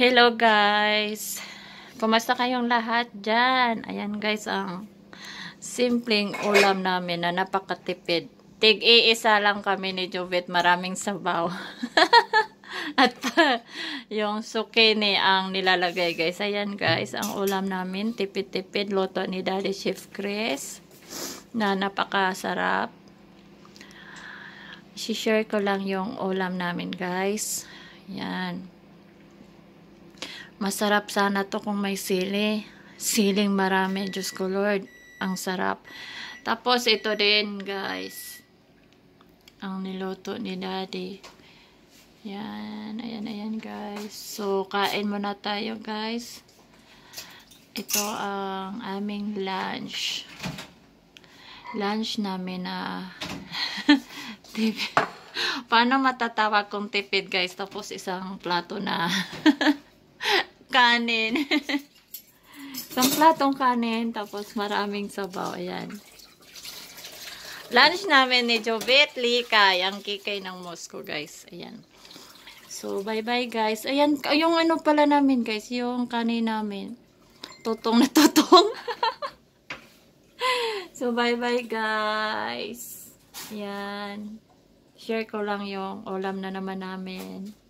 Hello guys! Kumusta kayong lahat dyan? Ayan guys ang simpleng ulam namin na napakatipid. Tig-iisa lang kami ni Jovet. Maraming sabaw. At pa, yung zucchini ang nilalagay guys. Ayan guys ang ulam namin. Tipid-tipid. Loto ni Daddy Chef Chris na napakasarap. Si-share ko lang yung ulam namin guys. Ayan. Ayan Masarap sana to kung may sili. Siling marami, Diyos ko Lord. Ang sarap. Tapos ito din, guys. Ang niluto ni Daddy. Yan, ayan, ayan, guys. So, kain muna tayo, guys. Ito ang aming lunch. Lunch namin na tipid. Paano matatawag kung tipid, guys? Tapos isang plato na kanin. Isang platong kanin, tapos maraming sabaw. Ayan. Lunch namin ni Jovet Lika, yung kikay ng Moscow, guys. Ayan. So, bye-bye, guys. Ayan, yung ano pala namin, guys, yung kanin namin. Tutong na tutong. so, bye-bye, guys. Ayan. Share ko lang yung ulam na naman namin.